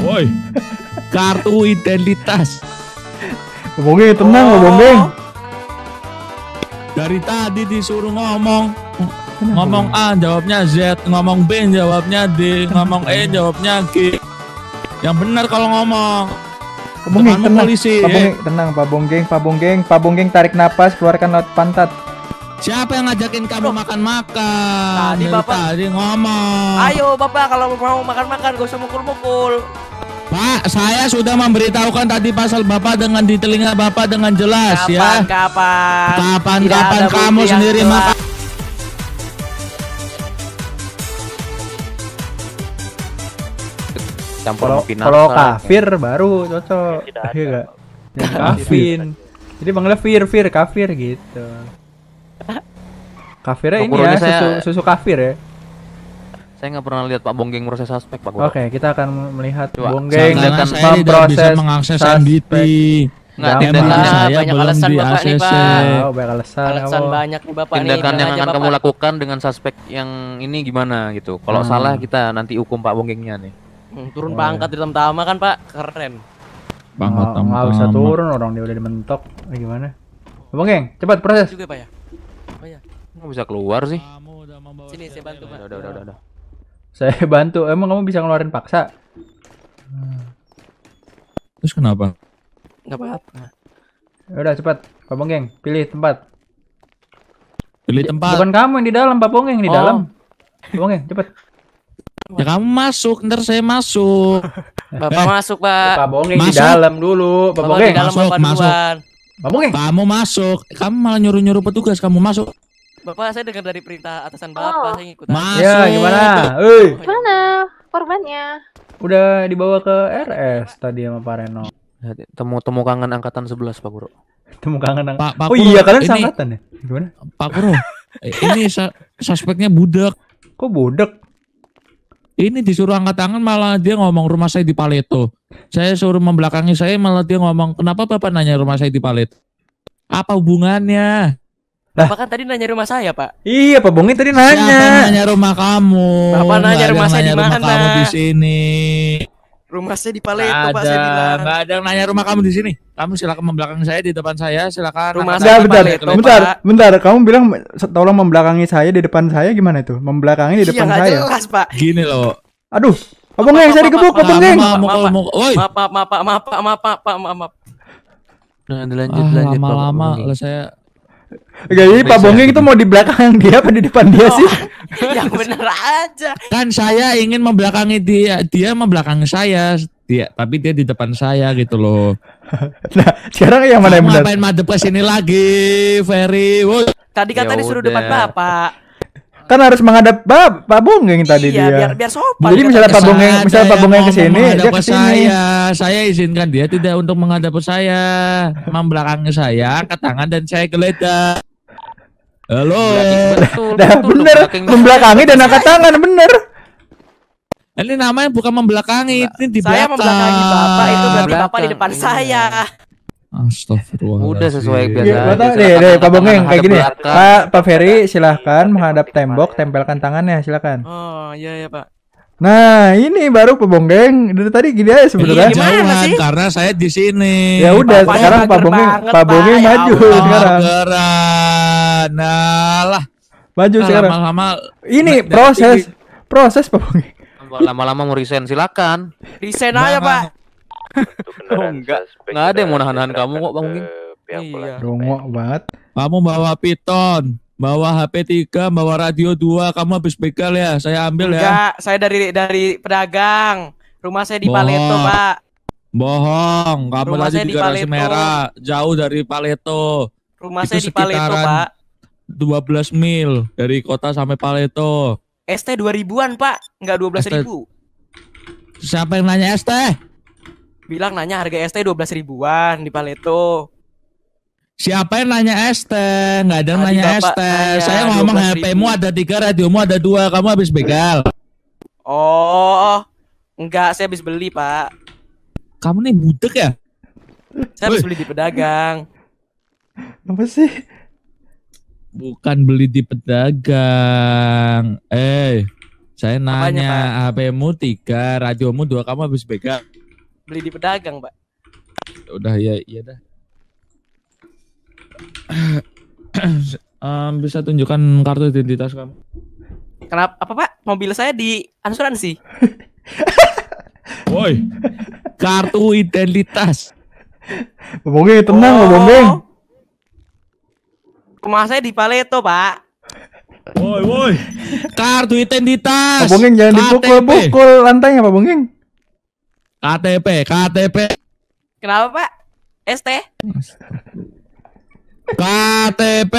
Woi. Kartu identitas. Ngomongnya tenang oh. ngomong, Dari tadi disuruh ngomong. Kenapa? Ngomong A jawabnya Z, ngomong B jawabnya D, ngomong E jawabnya G. Yang benar kalau ngomong. Ngomong tenang, polisi. Pak Bonggeng, eh. tenang Pak Bonggeng, Pak Bonggeng, Pak Bonggeng tarik napas, keluarkan laut pantat. Siapa yang ngajakin kamu makan-makan? Tadi Bapak tadi ngomong. Ayo Bapak kalau mau makan-makan gak usah mukul-mukul. Pak, saya sudah memberitahukan tadi pasal Bapak dengan di telinga Bapak dengan jelas kapan, ya. Kapan? Kapan kapan kamu sendiri makan campur kalau kafir baru cocok iya enggak kafir jadi manggilnya fir fir kafir gitu Kafirnya ini ya, saya, susu, susu kafir ya. Saya nggak pernah lihat Pak Bonggeng proses suspek Pak. Oke, okay, kita akan melihat Coba. Bonggeng akan memproses mengakses MDT. Nggak, tindakan saya banyak belum alasan di Bapak nih, Pak. Oh, banyak alasan. Alasan banyak nih Bapak Tindakan nih, yang akan bapak. kamu lakukan dengan suspek yang ini gimana gitu. Kalau hmm. salah kita nanti hukum Pak Bonggengnya nih. Hmm, turun oh. pangkat di tempat kan, Pak. Keren. Pangkat tama. Enggak usah turun orang dia udah dimentok. Gimana? Bonggeng, cepat proses. Juga, Pak ya. Nggak bisa keluar sih. Sini saya bantu, Pak. Udah, udah, udah, udah. Saya bantu. Emang kamu bisa ngeluarin paksa? Terus kenapa? Enggak apa-apa. Ya udah cepat, Pak Bonggeng, pilih tempat. Pilih tempat. Bukan kamu yang di dalam, Pak Bonggeng di oh. dalam. Pak Bonggeng, cepat. Ya kamu masuk, ntar saya masuk. Bapak eh. masuk, Pak. Ya, Pak Bongeng masuk. di dalam dulu. Pak Bongeng masuk, masuk. Pak Bongeng. Kamu masuk. Kamu malah nyuruh-nyuruh petugas kamu masuk. Bapak saya dengar dari perintah atasan Bapak oh. saya ngikutin. Masuk. Ya, ya, gimana? Hei. Gimana korbannya? Udah dibawa ke RS tadi sama Pak Reno. Temu temu kangen angkatan 11 Pak Guru. Temu kangen angkatan. Pak, Pak oh Guru, oh iya kalian ini, ya? Gimana? Pak Guru. Eh, ini sa suspeknya budak. Kok budak? Ini disuruh angkat tangan malah dia ngomong rumah saya di Paleto. Saya suruh membelakangi saya malah dia ngomong kenapa Bapak nanya rumah saya di Paleto? Apa hubungannya? Lah. Bapak kan tadi nanya rumah saya, Pak. Iya, Pak Bongi tadi nanya. Siapa nanya rumah kamu? Bapak nanya rumah saya di mana? Rumah Kamu di sini. Rumah saya di Paleto, Pak. Saya bilang. ada yang nanya rumah kamu di sini. Kamu silakan membelakangi saya di depan saya, silakan. Rumah saya di bentar, Paleto, bentar, Pak. bentar. Kamu bilang tolong membelakangi saya di depan saya gimana itu? Membelakangi di depan iya, saya. jelas, Pak. Gini loh. Aduh, Pak Bongi saya dikebuk, Pak Bongi. Maaf, maaf, maaf, maaf, maaf, maaf, maaf, maaf. Nah, lanjut, lanjut. Lama-lama, saya Oke, jadi Pak Bonggeng itu mau di belakang dia apa di depan dia oh. sih? yang bener aja. Kan saya ingin membelakangi dia, dia membelakangi saya. Dia, tapi dia di depan saya gitu loh. nah, sekarang yang mana yang benar? Ngapain madep ke sini lagi, Ferry? Tadi kata ya disuruh depan Bapak kan harus menghadap Pak Pak Bungeng tadi iya, dia. biar biar sopan. Jadi gitu. misalnya Pak Bungeng, misalnya Pak yang ke sini, dia ke Saya, saya izinkan dia tidak untuk menghadap saya, membelakangi saya, ke tangan dan saya geledah. Halo. Betul, bener, membelakangi dan angkat tangan bener. Ini namanya bukan membelakangi, ini di belakang. Saya membelakangi bapak itu berarti bapak di depan iya. saya. Astagfirullah. Udah sesuai iya, biasa. Ya, tahu deh, deh, Pak Bongeng kayak gini. Pak Pak Ferry silahkan menghadap tembok, tempelkan tangannya silahkan. Oh, iya ya, Pak. Nah, ini baru bongeng. Dari tadi gini aja sebenarnya. Iya, jauhan, sih? karena saya di sini. Ya udah, sekarang Pak bongeng. Pak Bongeng ya maju sekarang. Nah, lah. Maju nah, sekarang. Lama-lama ini nah, proses proses Pak bongeng. Lama-lama mau resign silakan. Resign aja, nah, Pak oh enggak enggak ada yang mau nahan-nahan kamu kok bang Mungkin iya dongok banget kamu bawa piton bawa HP 3, bawa radio 2, kamu habis begal ya? Saya ambil Enggak, ya. Enggak, saya dari dari pedagang. Rumah saya di Paleto, Pak. Bohong, kamu Rumah tadi di garasi merah, jauh dari Paleto. Rumah Itu saya di Paleto, Pak. 12 mil dari kota sampai Paleto. ST 2000-an, Pak. Enggak dua belas ribu. Siapa yang nanya ST? bilang nanya harga ST dua belas ribuan di Paleto. Siapa yang nanya ST? Nggak ada yang nanya ST. Saya ngomong HP-mu ada tiga, radiomu ada dua. Kamu habis begal. Oh, enggak. Saya habis beli, Pak. Kamu nih budek ya? Saya habis beli di pedagang. Apa sih? Bukan beli di pedagang. Eh, saya nanya HP-mu tiga, radiomu dua. Kamu habis begal beli di pedagang pak udah ya iya dah um, bisa tunjukkan kartu identitas kamu kenapa apa pak mobil saya di asuransi woi kartu identitas ngomongnya ya tenang oh. ngomongnya rumah saya di Paleto pak woi woi kartu identitas ngomongnya jangan dipukul-pukul lantainya pak bongeng KTP, KTP. Kenapa Pak? ST? KTP.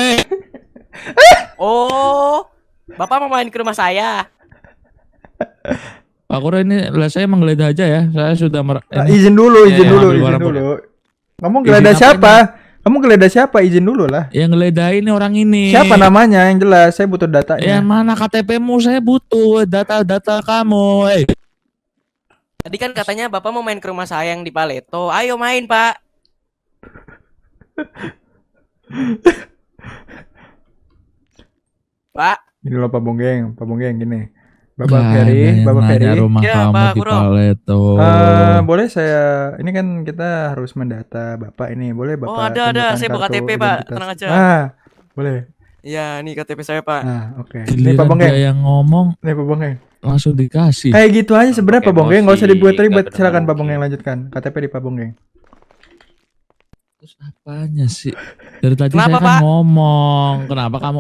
oh, Bapak mau main ke rumah saya? Pak Kura ini lah saya menggeledah aja ya. Saya sudah mer nah, izin dulu, iya, izin ya, dulu, ya, izin dulu. Kamu geledah siapa? Ini? Kamu geledah siapa? Izin dulu lah. Yang geledah ini orang ini. Siapa namanya yang jelas? Saya butuh datanya. Yang mana KTP-mu? Saya butuh data-data kamu. Eh. Hey. Tadi kan katanya Bapak mau main ke rumah saya yang di Paleto. Ayo main, Pak. Pak. Ini loh Pak Bonggeng, Pak Bonggeng gini. Bapak nah, Ferry, Bapak Ferry. rumah ya, kamu Pak, di bro. Paleto. Uh, boleh saya ini kan kita harus mendata Bapak ini. Boleh oh, Bapak Oh, ada ada, saya buka KTP, Pak. Tenang aja. Ah, boleh. Iya, nih KTP saya, Pak. Nah, oke. Okay. Ini Pak Bongge. yang ngomong. Nih Pak Bongge. Langsung dikasih. Kayak gitu aja sebenarnya Pak Bongge, enggak usah dibuat-ribet. Silakan Pak Bongge lanjutkan. KTP di Pak Bongge. Terus apanya sih? Dari tadi kenapa, saya kan Pak? ngomong. Kenapa kamu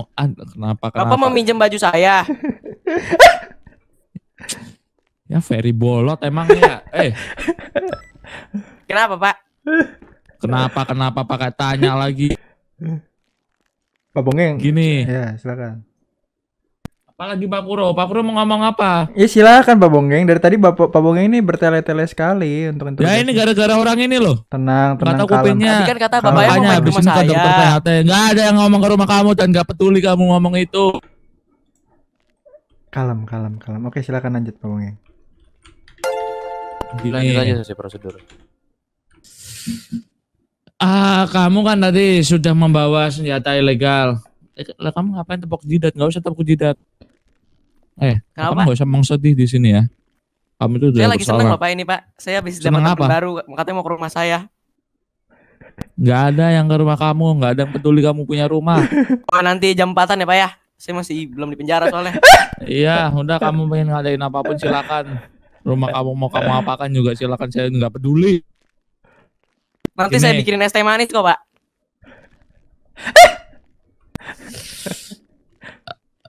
kenapa kenapa? Bapak mau minjem baju saya? ya Ferry bolot emangnya. eh. Kenapa, Pak? Kenapa kenapa pakai tanya lagi? Pak Bongeng. Gini. Ya, silakan. Apalagi Pak Kuro. Pak Kuro mau ngomong apa? Ya silakan Pak Bongeng, Dari tadi Bapak Pak Bongeng ini bertele-tele sekali untuk untuk. Ya ini gara-gara orang ini loh. Tenang, tenang. Kata kupingnya. kan kata Bapaknya mau main rumah Dokter THT. Enggak ada yang ngomong ke rumah kamu dan gak peduli kamu ngomong itu. Kalem, kalem, kalem. Oke, silakan lanjut Pak Bongeng. Gini. Lanjut aja sesi prosedur ah kamu kan tadi sudah membawa senjata ilegal. Eh, lah kamu ngapain tepuk jidat? Gak usah tepuk jidat. Eh, Kenapa? kamu gak usah mengsedih di sini ya. Kamu itu Saya lagi seneng Bapak ini Pak. Saya habis dapat apa? baru, katanya mau ke rumah saya. Gak ada yang ke rumah kamu, gak ada yang peduli kamu punya rumah. oh nanti jam 4 ya Pak ya? Saya masih belum di penjara soalnya. iya, udah kamu pengen ngadain apapun silakan. Rumah kamu mau kamu apakan juga silakan saya nggak peduli. Nanti Ini. saya bikinin es teh manis kok, Pak.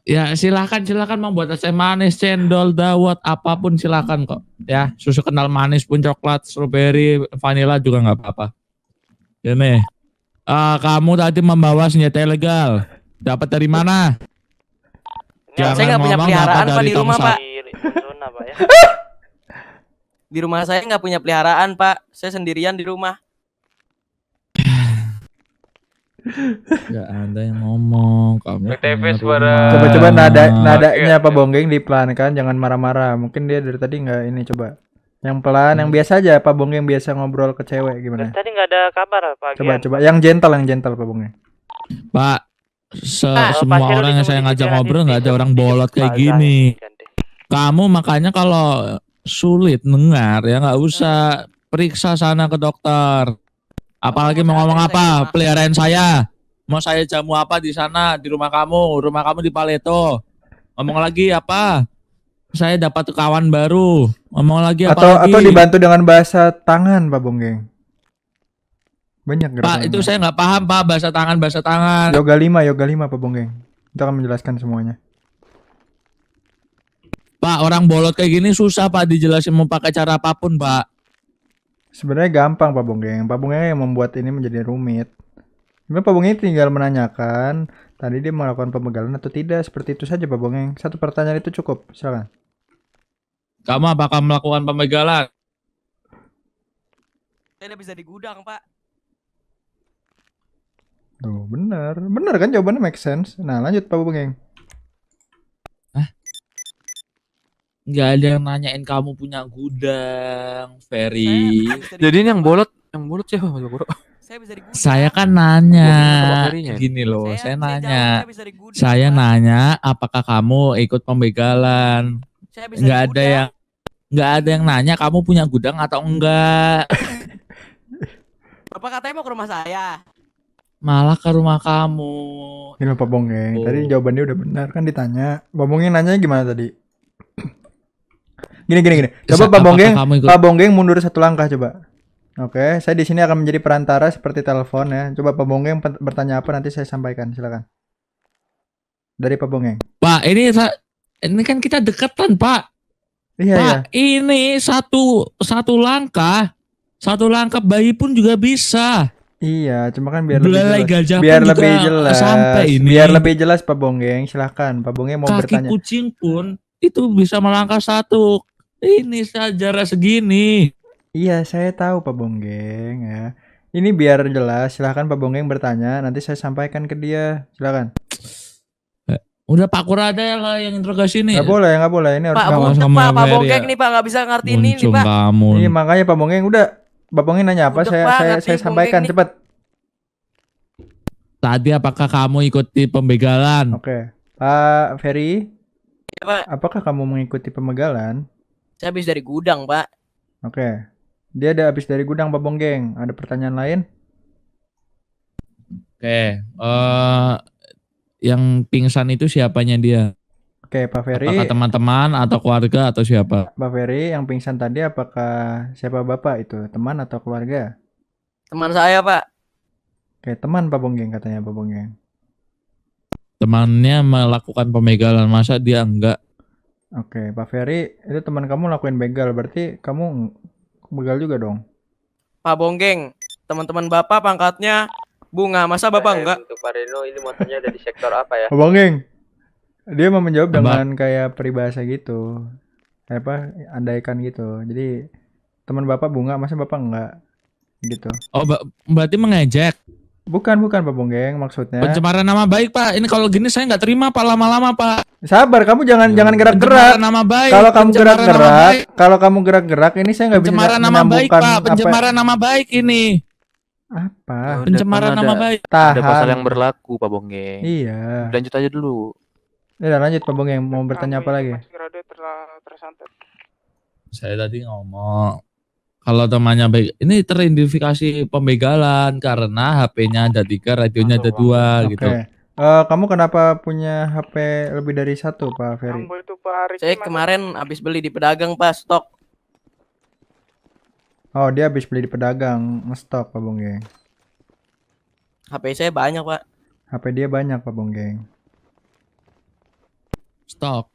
ya silakan silakan membuat es teh manis, cendol, dawet, apapun silakan kok. Ya susu kenal manis pun coklat, strawberry, vanilla juga nggak apa-apa. Ini uh, ah, kamu tadi membawa senjata ilegal. Dapat dari mana? Jangan saya nggak punya peliharaan pak iya, di rumah pak. Ya. Di rumah saya nggak punya peliharaan pak. Saya sendirian di rumah. Gak ada yang ngomong kamu. suara. Coba-coba nada nadanya apa Bonggeng kan, jangan marah-marah. Mungkin dia dari tadi nggak ini coba. Yang pelan, hmm. yang biasa aja Apa Bonggeng biasa ngobrol ke cewek gimana? Dari tadi nggak ada kabar Pak. Coba coba yang gentle yang gentle Pak Bonggeng. Pak se ah, semua orang yang saya ngajak ngobrol nggak ada orang bolot kayak gini. Kamu makanya kalau sulit dengar ya nggak usah periksa sana ke dokter. Apalagi mau ngomong apa? Peliharaan saya. Mau saya jamu apa di sana di rumah kamu? Rumah kamu di Paleto. Ngomong lagi apa? Saya dapat kawan baru. Ngomong lagi apa Atau lagi? atau dibantu dengan bahasa tangan, Pak Bonggeng. Banyak Pak, itu saya nggak paham, Pak, bahasa tangan, bahasa tangan. Yoga 5, yoga 5, Pak Bonggeng. Kita akan menjelaskan semuanya. Pak, orang bolot kayak gini susah, Pak, dijelasin mau pakai cara apapun, Pak. Sebenarnya gampang Pak Bonggeng. Pak Bonggeng yang membuat ini menjadi rumit. Sebenarnya Pak Bonggeng tinggal menanyakan tadi dia melakukan pemegalan atau tidak. Seperti itu saja Pak Bonggeng. Satu pertanyaan itu cukup. Silakan. Kamu apakah melakukan pemegalan? Tidak bisa di gudang, Pak. Tuh, benar. Benar kan jawabannya make sense. Nah, lanjut Pak Bonggeng. nggak ada yang nanyain kamu punya gudang, Ferry. Jadi ini yang bolot, yang bolot siapa Saya bisa Saya kan nanya, gini loh, saya, saya nanya, saya, saya nanya apakah kamu ikut pembegalan? Enggak nggak ada yang nggak ada yang nanya kamu punya gudang atau enggak. Bapak katanya mau ke rumah saya. Malah ke rumah kamu. Ini Pak Bongeng. Oh. Tadi jawabannya udah benar kan ditanya. Bongeng nanya gimana tadi? Gini gini gini. Coba Pak Bonggeng, Pak Bonggeng mundur satu langkah coba. Oke, saya di sini akan menjadi perantara seperti telepon ya. Coba Pak Bonggeng bertanya apa nanti saya sampaikan, silakan. Dari Pak Bonggeng. Pak, ini ini kan kita deketan Pak. Iya, Pak, iya. ini satu satu langkah, satu langkah bayi pun juga bisa. Iya, cuma kan biar Belalai lebih jelas. Biar lebih jelas. Sampai ini. Biar lebih jelas Pak Bonggeng, silakan. Pak Bonggeng mau Kaki bertanya. Kaki kucing pun itu bisa melangkah satu ini sejarah segini. Iya, saya tahu Pak Bonggeng ya. Ini biar jelas, silahkan Pak Bonggeng bertanya, nanti saya sampaikan ke dia. Silahkan. Eh, udah Pak Kura ada yang, yang interogasi ini. Gak boleh, gak boleh. Ini harus Pak, sama Pak, Pak ya. nih Pak nggak bisa ngerti ini nih Pak. Kamu. Iya makanya Pak Bonggeng udah Pak Bonggeng nanya apa udah, saya Pak, saya, saya sampaikan cepat. Tadi apakah kamu ikuti pembegalan? Oke. Okay. Pak Ferry. Ya, Pak. Apakah kamu mengikuti pembegalan? Saya habis dari gudang, Pak. Oke. Dia ada habis dari gudang, Pak Bonggeng. Ada pertanyaan lain? Oke. Okay. Uh, eh, yang pingsan itu siapanya dia? Oke, Pak Ferry. Apakah teman-teman atau keluarga atau siapa? Pak Ferry, yang pingsan tadi apakah siapa Bapak itu? Teman atau keluarga? Teman saya, Pak. Oke, teman Pak Bonggeng katanya Pak Bonggeng. Temannya melakukan pemegalan masa dia enggak? Oke, Pak Ferry, itu teman kamu lakuin begal, berarti kamu begal juga dong? Pak Bonggeng, teman-teman Bapak pangkatnya bunga, masa Bapak eh, enggak? Untuk Pak Reno, ini motornya di sektor apa ya? Pak Bonggeng, dia mau menjawab dengan kayak peribahasa gitu. Apa, andaikan gitu. Jadi, teman Bapak bunga, masa Bapak enggak? Gitu. Oh, ba berarti mengejek? Bukan, bukan Pak Bonggeng maksudnya. Pencemaran nama baik Pak. Ini kalau gini saya nggak terima Pak lama-lama Pak. Sabar, kamu jangan ya. jangan gerak-gerak. Nama baik. Kalau kamu gerak-gerak, kalau kamu gerak-gerak ini saya nggak bisa. Pencemaran nama baik Pak. Pencemaran nama baik ini. Apa? Ya, pencemaran nama baik. Tahan. Ada pasal yang berlaku Pak Bonggeng. Iya. Lanjut aja dulu. Ya lanjut Pak Bonggeng mau bertanya apa lagi? Saya tadi ngomong kalau temannya baik ini teridentifikasi pembegalan karena HP-nya ada tiga radionya ada dua okay. gitu Uh, kamu kenapa punya HP lebih dari satu, Pak Ferry? Saya kemarin habis beli di pedagang, Pak, stok. Oh, dia habis beli di pedagang, ngestok, Pak Bonggeng. HP saya banyak, Pak. HP dia banyak, Pak Bonggeng. Stok.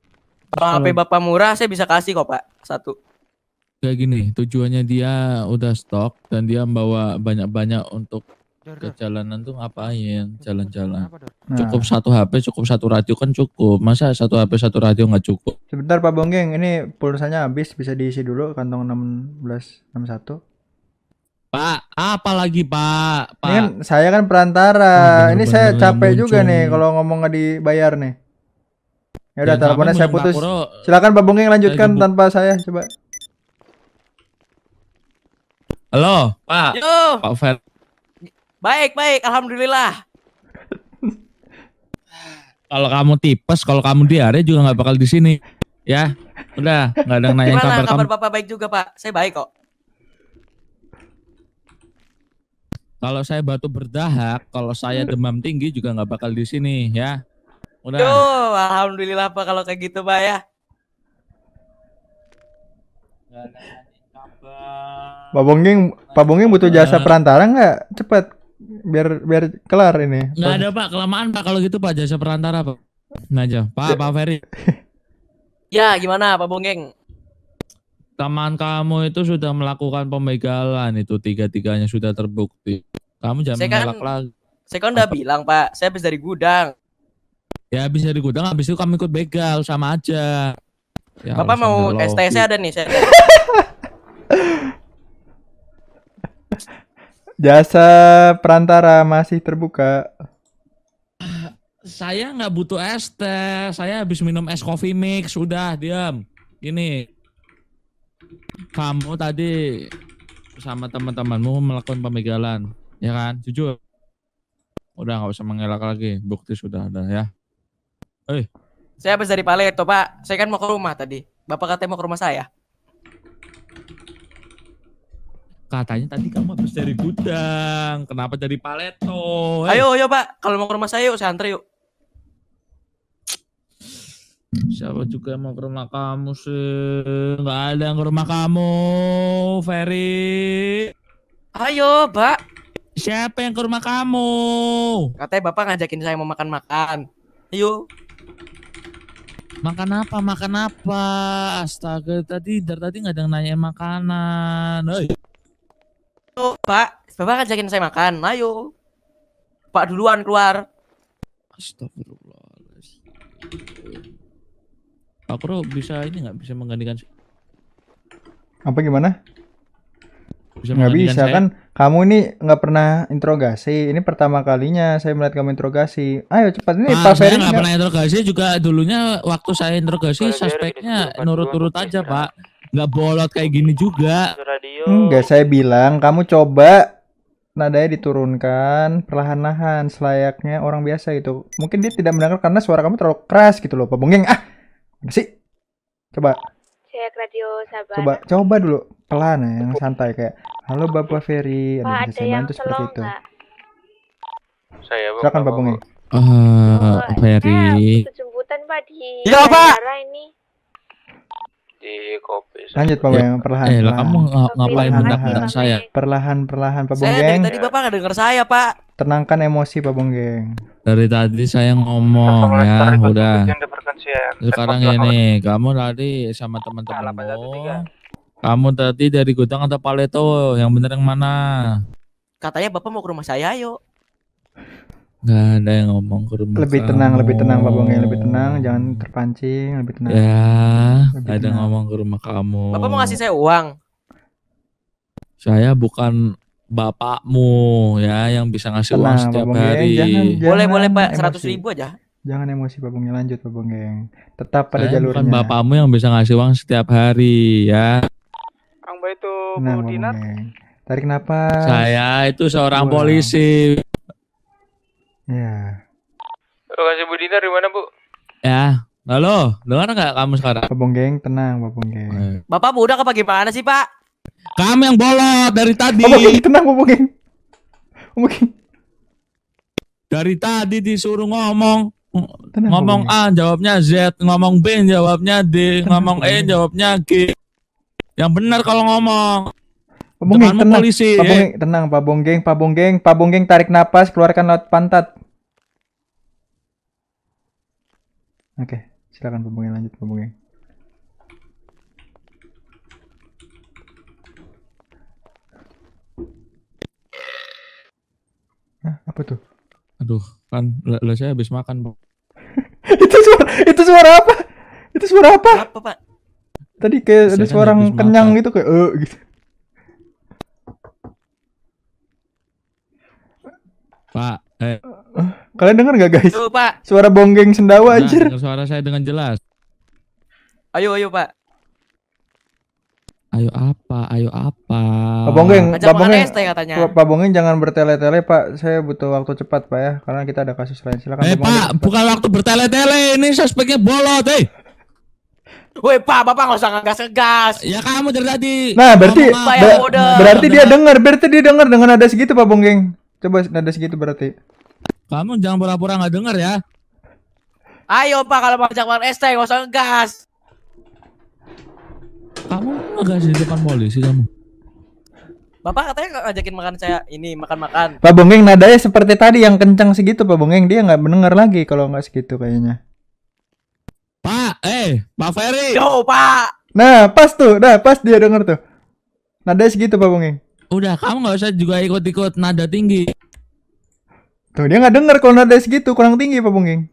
Kalau HP Bapak murah, saya bisa kasih kok, Pak. Satu kayak gini tujuannya dia udah stok dan dia membawa banyak-banyak untuk dor, ke dor. jalanan tuh ngapain jalan-jalan nah. cukup satu HP cukup satu radio kan cukup masa satu HP satu radio nggak cukup sebentar Pak Bonggeng ini pulsanya habis bisa diisi dulu kantong 1661 Pak, apalagi Pak? Kan Pak. kan, saya kan perantara. Nah, ini saya capek juga nih kalau ngomong nggak dibayar nih. Ya udah teleponnya saya putus. Silakan Pak Bongeng lanjutkan tanpa saya coba. Halo, Pak. Yo. Pak Fer. Baik, baik, alhamdulillah. kalau kamu tipes, kalau kamu diare juga nggak bakal di sini. Ya, udah, nggak ada yang nanya kabar, kabar kamu. Bapak baik juga, Pak. Saya baik kok. Kalau saya batu berdahak, kalau saya demam tinggi juga nggak bakal di sini, ya. Udah. Yo, alhamdulillah Pak kalau kayak gitu, Pak ya. Pak Bongging, Pak Bongging butuh jasa nah. perantara nggak? cepet biar biar kelar ini. Nggak ada Pak, kelamaan Pak kalau gitu Pak jasa perantara Pak. Naja, nah, Pak Pak Ferry. ya gimana Pak Bongging? Taman kamu itu sudah melakukan pembegalan itu tiga tiganya sudah terbukti. Kamu jangan saya kan, ngelak lagi. Saya kan udah bilang Pak, saya habis dari gudang. Ya habis dari gudang, habis itu kami ikut begal sama aja. Ya, Bapak mau STS ada nih saya. Jasa perantara masih terbuka. Saya nggak butuh es teh. Saya habis minum es coffee mix. sudah. diam. Ini. Kamu tadi sama teman-temanmu melakukan pemegalan, Ya kan? Jujur. Udah nggak usah mengelak lagi. Bukti sudah ada ya. Eh. Saya habis dari toh Pak. Saya kan mau ke rumah tadi. Bapak katanya mau ke rumah saya. katanya tadi kamu habis dari gudang kenapa dari paleto hey. ayo ayo pak kalau mau ke rumah saya yuk saya antri yuk siapa juga yang mau ke rumah kamu sih nggak ada yang ke rumah kamu Ferry ayo pak siapa yang ke rumah kamu katanya bapak ngajakin saya mau makan makan ayo Makan apa? Makan apa? Astaga, tadi dari tadi nggak ada yang nanya makanan. Hey oh, Pak, Bapak jagain saya makan. Ayo. Pak duluan keluar. Astagfirullahaladzim. Akro bisa ini nggak bisa menggantikan apa gimana? Bisa nggak bisa saya? kan kamu ini nggak pernah interogasi ini pertama kalinya saya melihat kamu interogasi ayo cepat ini ah, Pak saya nggak pernah interogasi juga dulunya waktu saya interogasi suspeknya nurut-nurut aja Pak nggak bolot kayak gini juga. Enggak, saya bilang kamu coba nadanya diturunkan perlahan-lahan selayaknya orang biasa gitu. Mungkin dia tidak mendengar karena suara kamu terlalu keras gitu loh, Pak Bungeng. Ah, apa sih? Coba. Saya radio Coba, coba dulu pelan ya, yang santai kayak Halo Bapak Ferry, ada, bisa yang bantu seperti itu. Saya Silakan Pak Bungeng. Eh, uh, Ferry. Kejemputan Pak di ya, Pak di kopi. Lanjut Pak Boyang, perlahan. Eh, kamu ngapain mendak saya? Perlahan-perlahan Pak Bung. Saya tadi Bapak nggak dengar saya, Pak. Tenangkan emosi Pak Geng. Dari tadi saya ngomong ya, udah. Ya. Sekarang ini, kamu tadi sama teman-temanmu. Nah, kamu tadi dari gudang atau paleto? Yang bener yang mana? Katanya Bapak mau ke rumah saya, yuk nggak ada yang ngomong ke rumah lebih kamu. tenang lebih tenang Pak Bonge ya, lebih oh. tenang jangan terpancing lebih tenang ya lebih ada tenang. ngomong ke rumah kamu Bapak mau ngasih saya uang saya bukan bapakmu ya yang bisa ngasih tenang, uang setiap Bapak ya, hari jangan, jangan boleh boleh Pak seratus ribu aja jangan emosi Pak Bonge ya, lanjut Pak Bonge tetap pada saya jalurnya bukan bapakmu yang bisa ngasih uang setiap hari ya Kang itu nah, Dinar Tarik kenapa Saya itu seorang polisi. Ya. Lokasi Bu Dina di mana, Bu? Ya. Halo, dengar nggak kamu sekarang? Pak Bonggeng, tenang Pak Bonggeng. Eh. Bapak budak apa mana sih, Pak? Kamu yang bolot dari tadi. Bapak Bonggeng, tenang Pak Bonggeng. Pak Dari tadi disuruh ngomong. Tenang, ngomong A jawabnya Z, ngomong B jawabnya D, tenang, ngomong E jawabnya G. Yang benar kalau ngomong. Pak Bonggeng, tenang. Polisi, Pak Bonggeng, tenang Pak Bonggeng, Pak Bonggeng, Pak Bonggeng tarik napas, keluarkan laut pantat. Oke, silakan pembungeng lanjut pembungeng. Nah, apa tuh? Aduh, kan lah saya habis makan, Pak. itu suara itu suara apa? Itu suara apa? Apa, Pak? Tadi kayak saya ada kan suara kenyang makan. gitu kayak eh gitu. Kalian dengar gak guys? Tuh, Pak. Suara bonggeng sendawa nah, anjir. suara saya dengan jelas. Ayo, ayo, Pak. Ayo apa? Ayo apa? Pak Bonggeng, Pak Bonggeng, ST Pak Bonggeng jangan bertele-tele, Pak. Saya butuh waktu cepat, Pak ya, karena kita ada kasus lain. Silakan. Eh, Pak, bukan waktu bertele-tele. Ini suspeknya bolot, eh. Woi Pak, Bapak nggak usah ngegas-ngegas. Ya kamu dari tadi. Nah, berarti ya? berarti dia dengar, berarti dia dengar dengan ada segitu Pak Bonggeng. Coba ada segitu berarti. Kamu jangan pura-pura nggak denger ya. Ayo Pak kalau mau ajak makan es teh nggak usah ngegas. Kamu ngegas di depan polisi kamu. Bapak katanya ngajakin makan saya ini makan-makan. Pak Bongeng nadanya seperti tadi yang kencang segitu Pak Bongeng dia nggak mendengar lagi kalau nggak segitu kayaknya. Pak, eh, Pak Ferry. Yo, Pak. Nah, pas tuh, nah pas dia denger tuh. Nadanya segitu Pak Bongeng. Udah, kamu nggak usah juga ikut-ikut nada tinggi. Tuh dia nggak dengar kalau nada segitu kurang tinggi Pak Bungging.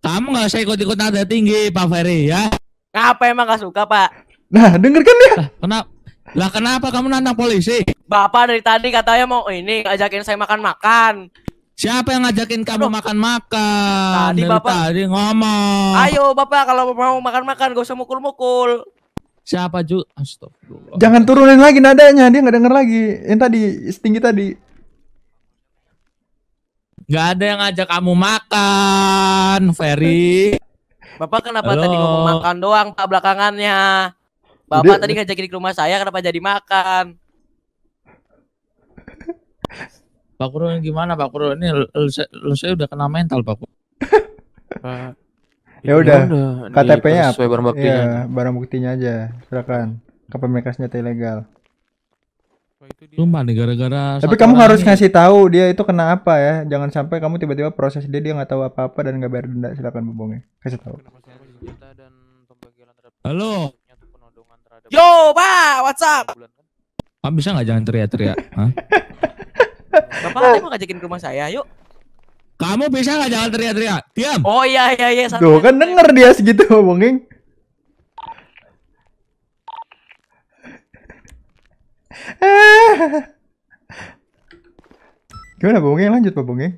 Kamu nggak usah ikut-ikut nada tinggi Pak Ferry ya. Apa emang gak suka Pak? Nah denger kan dia. kenapa? Lah kenapa kamu nantang polisi? Bapak dari tadi katanya mau ini ngajakin saya makan-makan. Siapa yang ngajakin kamu makan-makan? Tadi bapak tadi ngomong. Ayo bapak kalau mau makan-makan gak usah mukul-mukul. Siapa juga? Astagfirullah. Jangan turunin lagi nadanya, dia nggak denger lagi. Yang tadi setinggi tadi. Gak ada yang ngajak kamu makan, Ferry. Bapak kenapa Halo. tadi ngomong makan doang Pak belakangannya? Bapak Udah. tadi ngajakin ke rumah saya kenapa jadi makan? Pak Kuro gimana Pak Kuro ini lu, saya udah kena mental Pak Kuro. ya udah KTP-nya apa? Barang Ya, barang buktinya aja. Silakan. Kepemilikannya ilegal. Lupa nih gara-gara Tapi kamu harus ngasih tahu dia itu kena apa ya. Jangan sampai kamu tiba-tiba proses dia dia nggak tahu apa-apa dan nggak bayar denda. Silakan bohongnya. Kasih tahu. Halo. Yo, Pak, what's up? Ah, bisa nggak jangan teriak-teriak? Bapak mau ngajakin ke rumah saya, yuk. Kamu bisa nggak jangan teriak-teriak? Diam. Oh iya iya iya. Tuh kan denger dia segitu ngomongin. Gimana Bongeng? Lanjut Pak Bongeng.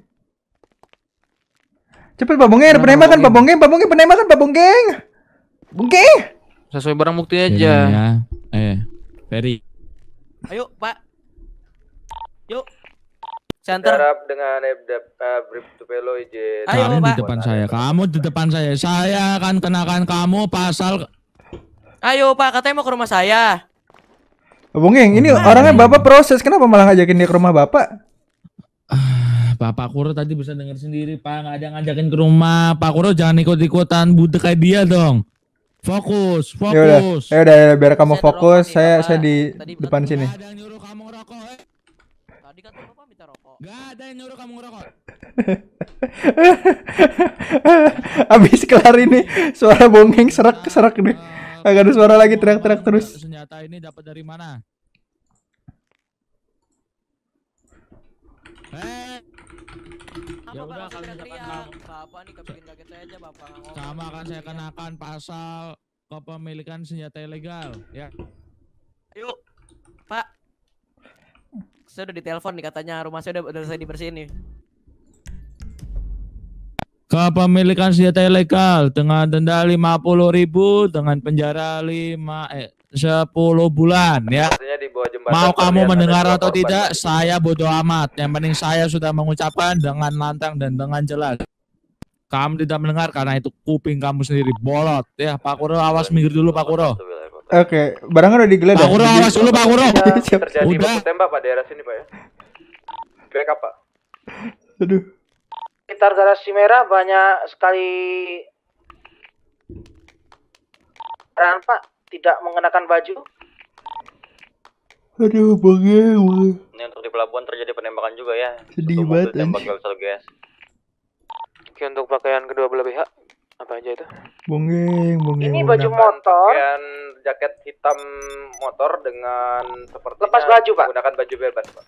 Cepet Pak Bongeng, ada penembakan Pak Bongeng, Pak Bongeng penembakan Pak Bongeng. Bongeng. Sesuai barang bukti aja. Iya. iya, iya. eh, Ferry. Ayo Pak. Yuk. Center. Darab dengan Briptupelo izin. Ayo, kamu Pak. di depan saya. Kamu di depan saya. Saya akan kenakan kamu pasal. Ayo Pak, katanya mau ke rumah saya. Bung ini nah, orangnya iya. bapak proses, kenapa malah ngajakin dia ke rumah bapak? Ah, bapak Kuro tadi bisa dengar sendiri, Pak. Nggak ada ngajakin ke rumah. Pak Kuro jangan ikut-ikutan budek kayak dia dong. Fokus, ya fokus. yaudah, ya udah, biar kamu saya fokus. saya nih, saya di tadi depan sini. Ada yang nyuruh kamu ngerokok, eh. Tadi kan Bapak minta rokok. Gak ada yang nyuruh kamu ngerokok. Abis kelar ini suara bongeng serak-serak nih. Ah, Agak ada suara lagi teriak-teriak terus. Senjata ini dapat dari mana? Ya udah kalau misalkan kamu apa nih kebikin kaget aja Bapak. Sama akan saya kenakan pasal kepemilikan senjata ilegal, ya. Yuk. Pak. Saya udah ditelepon nih katanya rumah saya udah, udah selesai dibersihin nih kepemilikan senjata ilegal dengan denda 50.000 dengan penjara 5 eh 10 bulan ya. Mau kamu mendengar atau tidak, saya bodoh amat. Yang penting saya sudah mengucapkan dengan lantang dan dengan jelas. Kamu tidak mendengar karena itu kuping kamu sendiri bolot ya. Pak Kuro awas minggir dulu Pak Kuro. Oke, barangnya udah digeledah. Pak Kuro awas dulu Pak Kuro. Terjadi udah. tembak Pak daerah sini Pak ya. Backup Pak. Aduh sekitar garasi merah banyak sekali kendaraan Pak tidak mengenakan baju. Aduh hubungnya Ini untuk di pelabuhan terjadi penembakan juga ya. Sedih banget. satu Oke untuk pakaian kedua belah pihak apa aja itu? Bungeng, bungeng. Ini baju motor. Pakaian jaket hitam motor dengan seperti lepas baju pak. Gunakan baju bebas pak.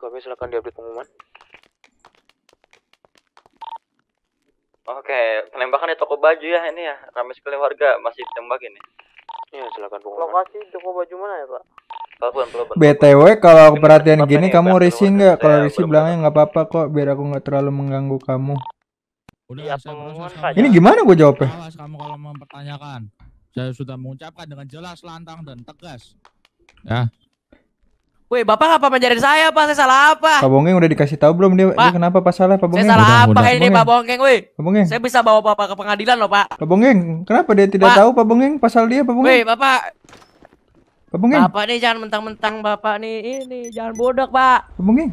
Kami silakan diupdate pengumuman. Oke, oh, penembakan di ya, toko baju ya ini ya. Ramai sekali warga masih tembak ya. Iya, silakan pengumuman. Lokasi toko baju mana ya, Pak? BTW kalau aku perhatian gini kamu risih nggak? Kalau risi bilangnya nggak apa-apa kok, biar aku nggak terlalu mengganggu kamu. Udah, ya, saya Ini gimana gue jawabnya? Awas kamu kalau mempertanyakan. Saya sudah mengucapkan dengan jelas, lantang dan tegas. Ya, Weh, Bapak apa menjarin saya, Pak? Saya salah apa? Pak Bongeng udah dikasih tahu belum dia, dia kenapa Pak salah, Pak Bongeng? Saya salah udah, apa mudah. ini, Pak Bongeng, weh? Pak Bongeng. Saya bisa bawa Bapak ke pengadilan loh, Pak. Pak Bongeng, kenapa dia tidak pa. tahu Pak Bongeng pasal dia, Pak Bongeng? Weh, Bapak. Pak Bongeng. Bapak nih jangan mentang-mentang Bapak nih ini, jangan bodoh, Pak. Pak Bongeng.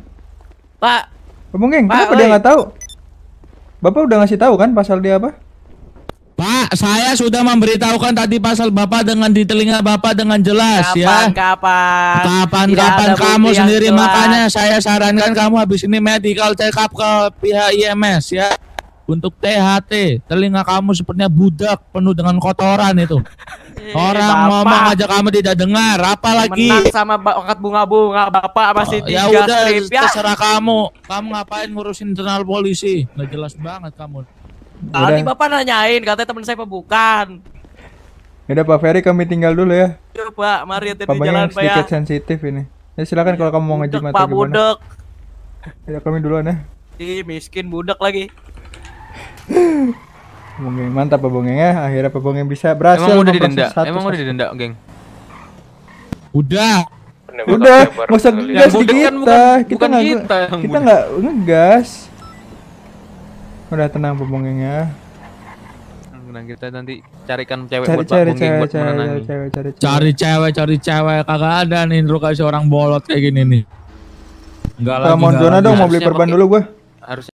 Pak. Pak Bongeng, kenapa pa, dia nggak tahu? Bapak udah ngasih tahu kan pasal dia apa? Pak, saya sudah memberitahukan tadi pasal Bapak dengan di telinga Bapak dengan jelas kapan, ya. Kapan-kapan. Kapan-kapan kamu sendiri jelas. makanya saya sarankan kamu habis ini medical check up ke pihak IMS ya. Untuk THT, telinga kamu sepertinya budak penuh dengan kotoran itu. Orang Bapak. ngomong aja kamu tidak dengar, apa lagi? Menang sama bakat bunga-bunga Bapak masih ah, oh, ya udah, strip, ya. terserah kamu. Kamu ngapain ngurusin internal polisi? Nggak jelas banget kamu. Tadi Bapak nanyain, katanya teman saya bukan. Ya udah Pak Ferry kami tinggal dulu ya. Yo iya, Pak, mari hati di jalan Pak ya. sedikit sensitif ini. Ya silakan kalau kamu mau ngejim atau Pak Budek. Ya kami duluan ya. Ih, miskin budek lagi. Mungkin mantap Pak Bungeng ya. Akhirnya Pak Bungeng bisa berhasil Emang udah didenda? Satu, Emang udah udah didenda, geng? Udah. Udah, enggak usah gas di kan kita. bukan, kita bukan kita, kita nggak ngegas. Udah tenang pembongengnya. Tenang kita nanti carikan cewek cari, buat cari, cewek, buat cewek, cewek, cewek, cari, cewek. cari cewek, cari cewek. Kagak ada nih Indro kasih orang bolot kayak gini nih. Enggak lah, mau dong mau beli perban dulu gua. Harus